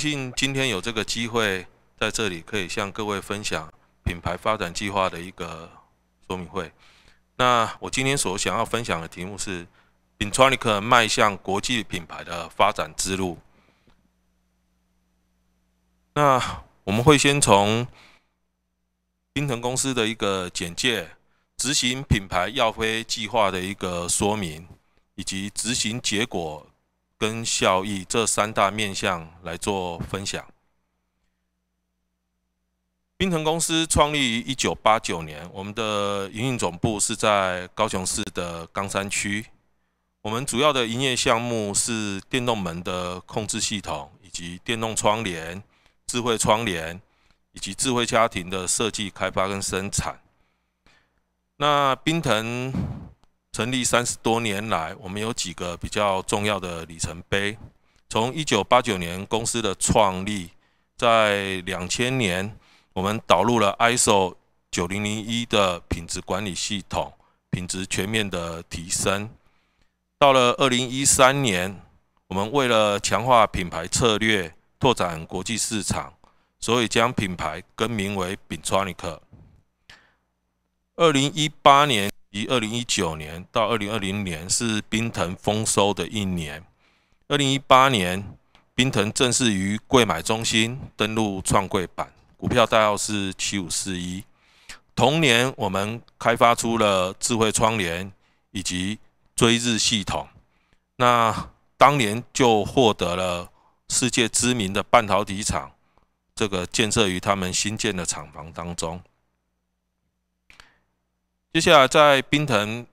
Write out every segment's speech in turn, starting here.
幸今天有这个机会在这里可以向各位分享品牌发展计划的一个说明会。那我今天所想要分享的题目是 “Intonica 迈向国际品牌的发展之路”。那我们会先从冰藤公司的一个简介、执行品牌耀飞计划的一个说明以及执行结果。跟效益这三大面向来做分享。冰藤公司创立于一九八九年，我们的营运总部是在高雄市的冈山区。我们主要的营业项目是电动门的控制系统，以及电动窗帘、智慧窗帘，以及智慧家庭的设计、开发跟生产。那冰藤。成立三十多年来，我们有几个比较重要的里程碑。从一九八九年公司的创立，在两千年，我们导入了 ISO 九零零一的品质管理系统，品质全面的提升。到了二零一三年，我们为了强化品牌策略、拓展国际市场，所以将品牌更名为 b i n t r o n i c 二零一八年。以二零一九年到二零二零年是冰藤丰收的一年。二零一八年，冰藤正式于贵买中心登陆创柜板，股票代号是七五四一。同年，我们开发出了智慧窗帘以及追日系统，那当年就获得了世界知名的半导体厂这个建设于他们新建的厂房当中。接下来，在冰藤，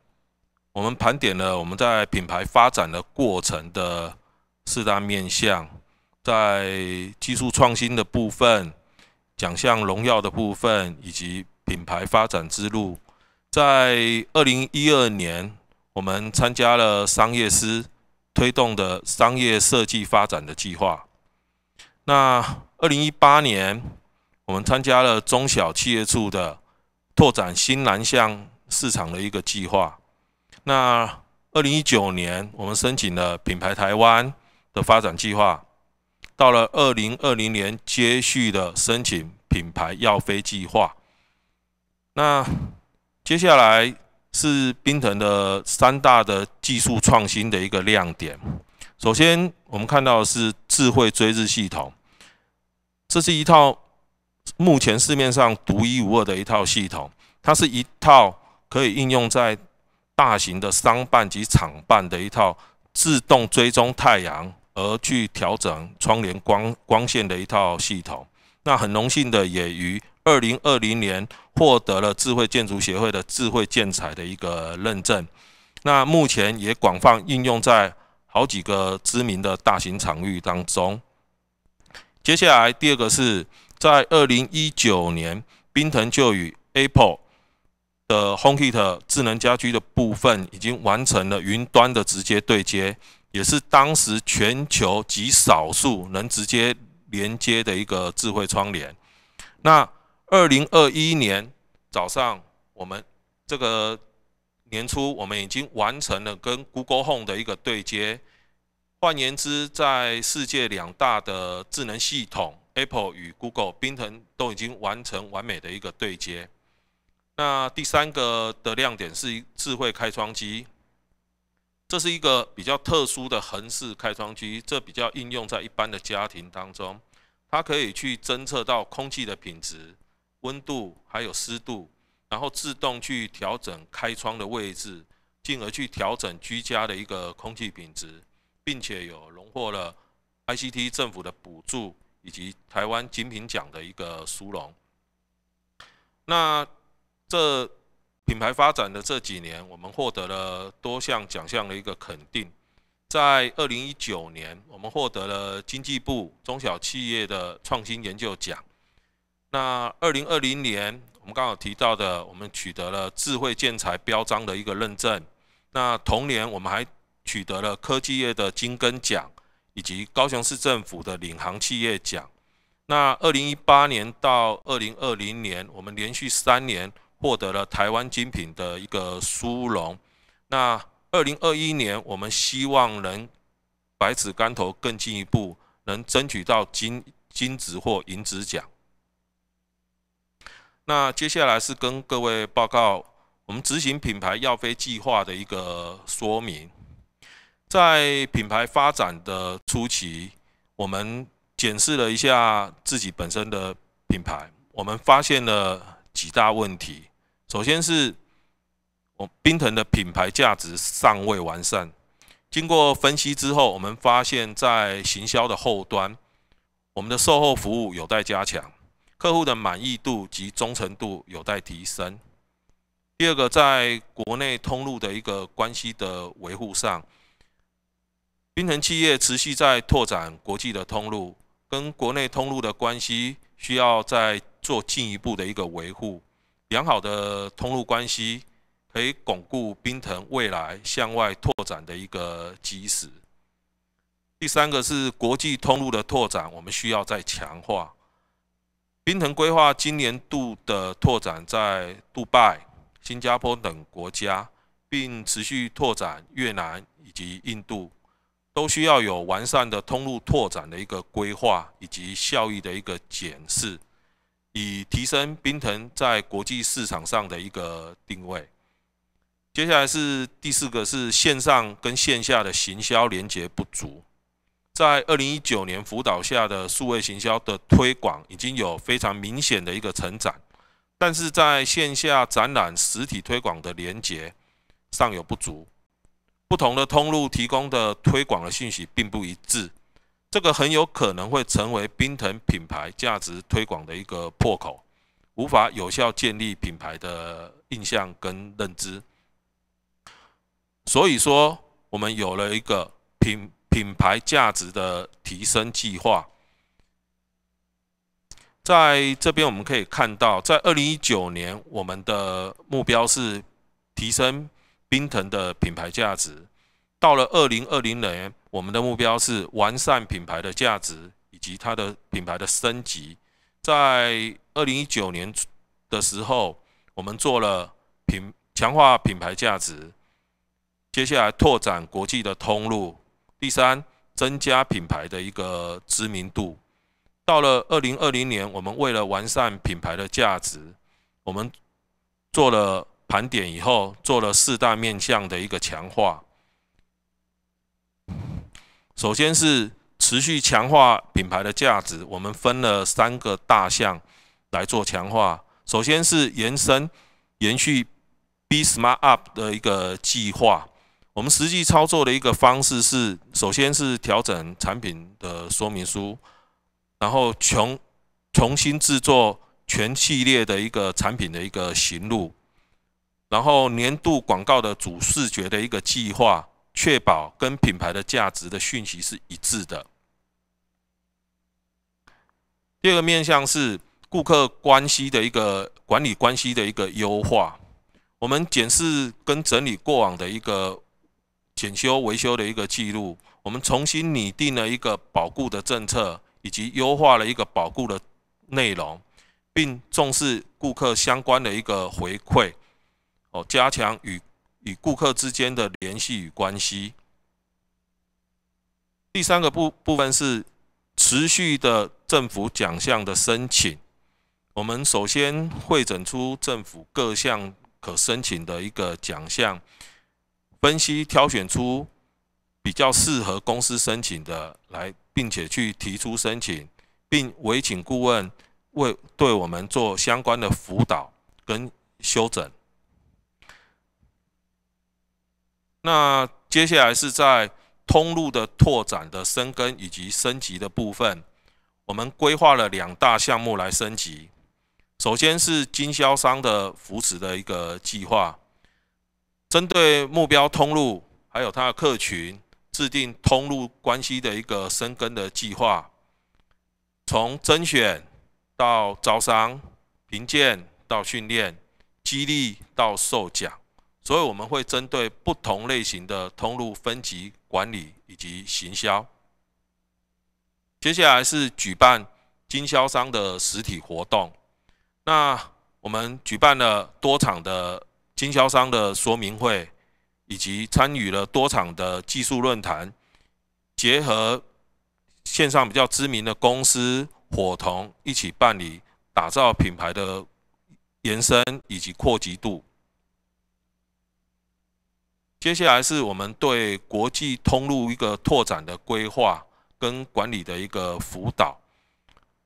我们盘点了我们在品牌发展的过程的四大面向：在技术创新的部分、奖项荣耀的部分，以及品牌发展之路。在二零一二年，我们参加了商业师推动的商业设计发展的计划。那二零一八年，我们参加了中小企业处的。拓展新南向市场的一个计划。那二零一九年，我们申请了品牌台湾的发展计划；到了二零二零年，接续的申请品牌耀飞计划。那接下来是冰藤的三大的技术创新的一个亮点。首先，我们看到的是智慧追日系统，这是一套。目前市面上独一无二的一套系统，它是一套可以应用在大型的商办及厂办的一套自动追踪太阳而去调整窗帘光光线的一套系统。那很荣幸的也于二零二零年获得了智慧建筑协会的智慧建材的一个认证。那目前也广泛应用在好几个知名的大型场域当中。接下来第二个是。在二零一九年，冰藤就与 Apple 的 HomeKit 智能家居的部分已经完成了云端的直接对接，也是当时全球极少数能直接连接的一个智慧窗帘。那二零二一年早上，我们这个年初，我们已经完成了跟 Google Home 的一个对接。换言之，在世界两大的智能系统。Apple 与 Google、冰腾都已经完成完美的一个对接。那第三个的亮点是智慧开窗机，这是一个比较特殊的横式开窗机，这比较应用在一般的家庭当中。它可以去侦测到空气的品质、温度还有湿度，然后自动去调整开窗的位置，进而去调整居家的一个空气品质，并且有荣获了 ICT 政府的补助。以及台湾精品奖的一个殊荣。那这品牌发展的这几年，我们获得了多项奖项的一个肯定。在二零一九年，我们获得了经济部中小企业的创新研究奖。那二零二零年，我们刚好提到的，我们取得了智慧建材标章的一个认证。那同年，我们还取得了科技业的金根奖。以及高雄市政府的领航企业奖。那二零一八年到二零二零年，我们连续三年获得了台湾精品的一个殊荣。那二零二一年，我们希望能百尺竿头更进一步，能争取到金金子或银子奖。那接下来是跟各位报告我们执行品牌耀飞计划的一个说明。在品牌发展的初期，我们检视了一下自己本身的品牌，我们发现了几大问题。首先是我冰藤的品牌价值尚未完善。经过分析之后，我们发现，在行销的后端，我们的售后服务有待加强，客户的满意度及忠诚度有待提升。第二个，在国内通路的一个关系的维护上。冰藤企业持续在拓展国际的通路，跟国内通路的关系需要再做进一步的一个维护。良好的通路关系可以巩固冰藤未来向外拓展的一个基石。第三个是国际通路的拓展，我们需要再强化。冰藤规划今年度的拓展在杜拜、新加坡等国家，并持续拓展越南以及印度。都需要有完善的通路拓展的一个规划以及效益的一个检视，以提升冰藤在国际市场上的一个定位。接下来是第四个，是线上跟线下的行销连接不足。在二零一九年辅导下的数位行销的推广已经有非常明显的一个成长，但是在线下展览实体推广的连接尚有不足。不同的通路提供的推广的信息并不一致，这个很有可能会成为冰藤品牌价值推广的一个破口，无法有效建立品牌的印象跟认知。所以说，我们有了一个品品牌价值的提升计划，在这边我们可以看到，在二零一九年，我们的目标是提升。冰藤的品牌价值到了二零二零年，我们的目标是完善品牌的价值以及它的品牌的升级。在二零一九年的时候，我们做了品强化品牌价值，接下来拓展国际的通路。第三，增加品牌的一个知名度。到了二零二零年，我们为了完善品牌的价值，我们做了。盘点以后做了四大面向的一个强化，首先是持续强化品牌的价值，我们分了三个大项来做强化。首先是延伸延续 B Smart Up 的一个计划，我们实际操作的一个方式是，首先是调整产品的说明书，然后重重新制作全系列的一个产品的一个行路。然后年度广告的主视觉的一个计划，确保跟品牌的价值的讯息是一致的。第二个面向是顾客关系的一个管理，关系的一个优化。我们检视跟整理过往的一个检修维修的一个记录，我们重新拟定了一个保固的政策，以及优化了一个保固的内容，并重视顾客相关的一个回馈。哦，加强与与顾客之间的联系与关系。第三个部部分是持续的政府奖项的申请。我们首先会诊出政府各项可申请的一个奖项，分析挑选出比较适合公司申请的来，并且去提出申请，并委请顾问为对我们做相关的辅导跟修整。那接下来是在通路的拓展、的深耕以及升级的部分，我们规划了两大项目来升级。首先是经销商的扶持的一个计划，针对目标通路还有它的客群，制定通路关系的一个深耕的计划，从甄选到招商、评鉴到训练、激励到授奖。所以我们会针对不同类型的通路分级管理以及行销。接下来是举办经销商的实体活动，那我们举办了多场的经销商的说明会，以及参与了多场的技术论坛，结合线上比较知名的公司伙同一起办理，打造品牌的延伸以及扩及度。接下来是我们对国际通路一个拓展的规划跟管理的一个辅导，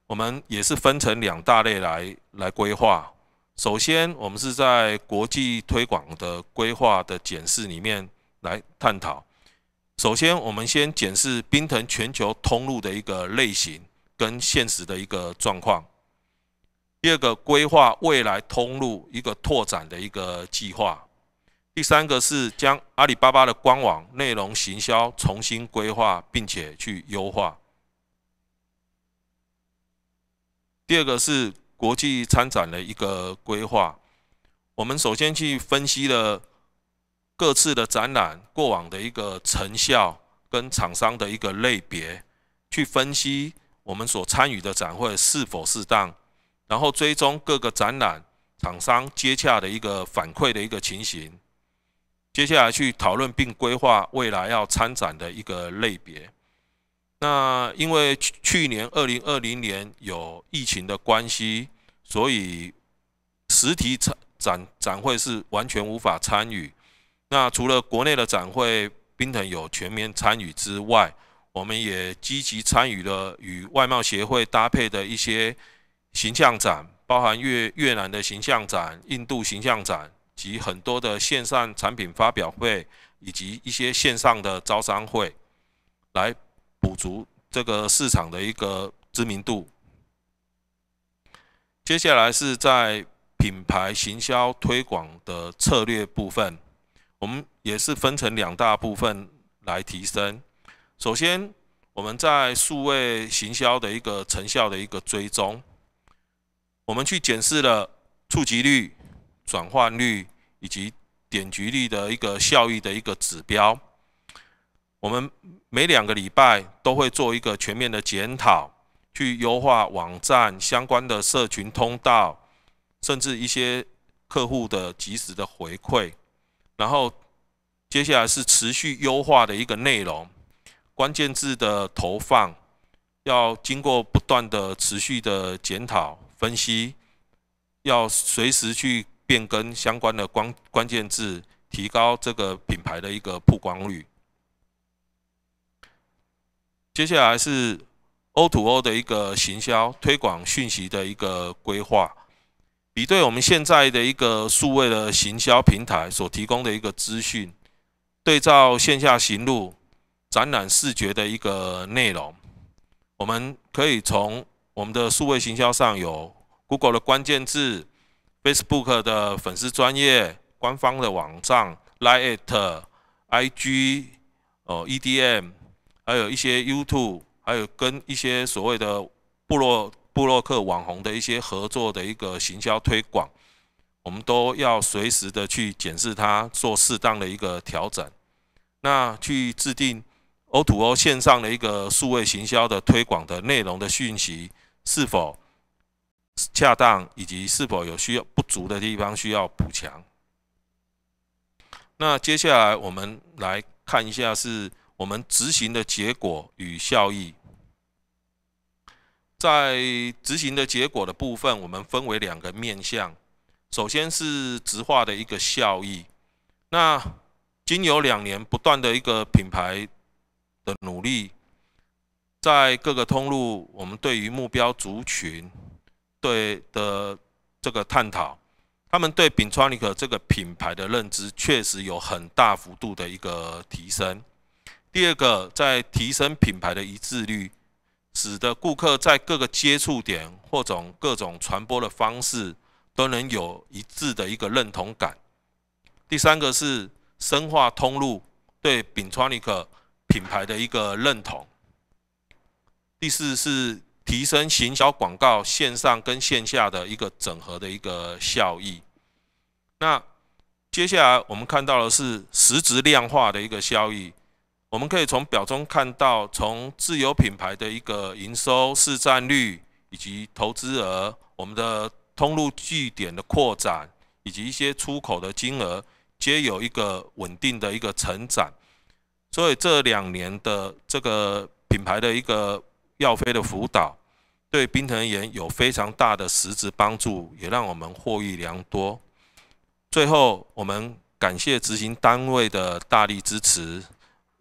我们也是分成两大类来来规划。首先，我们是在国际推广的规划的检视里面来探讨。首先，我们先检视冰藤全球通路的一个类型跟现实的一个状况。第二个，规划未来通路一个拓展的一个计划。第三个是将阿里巴巴的官网内容行销重新规划，并且去优化。第二个是国际参展的一个规划。我们首先去分析了各次的展览过往的一个成效，跟厂商的一个类别，去分析我们所参与的展会是否适当，然后追踪各个展览厂商接洽的一个反馈的一个情形。接下来去讨论并规划未来要参展的一个类别。那因为去去年二零二零年有疫情的关系，所以实体展展展会是完全无法参与。那除了国内的展会，冰藤有全面参与之外，我们也积极参与了与外贸协会搭配的一些形象展，包含越越南的形象展、印度形象展。及很多的线上产品发表会，以及一些线上的招商会，来补足这个市场的一个知名度。接下来是在品牌行销推广的策略部分，我们也是分成两大部分来提升。首先，我们在数位行销的一个成效的一个追踪，我们去检视了触及率。转换率以及点击率的一个效益的一个指标，我们每两个礼拜都会做一个全面的检讨，去优化网站相关的社群通道，甚至一些客户的及时的回馈。然后接下来是持续优化的一个内容，关键字的投放要经过不断的持续的检讨分析，要随时去。变更相关的关关键字，提高这个品牌的一个曝光率。接下来是 O to O 的一个行销推广讯息的一个规划，比对我们现在的一个数位的行销平台所提供的一个资讯，对照线下行路展览视觉的一个内容，我们可以从我们的数位行销上有 Google 的关键字。Facebook 的粉丝专业官方的网站、l i a e IG、哦、EDM，还有一些 YouTube，还有跟一些所谓的部落、布洛克网红的一些合作的一个行销推广，我们都要随时的去检视它，做适当的一个调整。那去制定 o t o 线上的一个数位行销的推广的内容的讯息是否？恰当以及是否有需要不足的地方需要补强。那接下来我们来看一下是我们执行的结果与效益。在执行的结果的部分，我们分为两个面向，首先是直化的一个效益。那经由两年不断的一个品牌的努力，在各个通路，我们对于目标族群。对的，这个探讨，他们对丙创尼克这个品牌的认知确实有很大幅度的一个提升。第二个，在提升品牌的一致率，使得顾客在各个接触点或种各种传播的方式都能有一致的一个认同感。第三个是深化通路对丙创尼克品牌的一个认同。第四是。提升行销广告线上跟线下的一个整合的一个效益。那接下来我们看到的是实质量化的一个效益。我们可以从表中看到，从自有品牌的一个营收市占率以及投资额，我们的通路据点的扩展以及一些出口的金额，皆有一个稳定的一个成长。所以这两年的这个品牌的一个药飞的辅导。对冰藤盐有非常大的实质帮助，也让我们获益良多。最后，我们感谢执行单位的大力支持，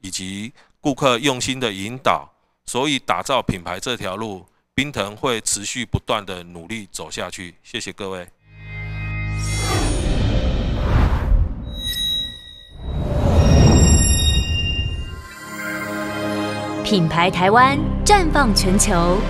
以及顾客用心的引导，所以打造品牌这条路，冰藤会持续不断的努力走下去。谢谢各位。品牌台湾绽放全球。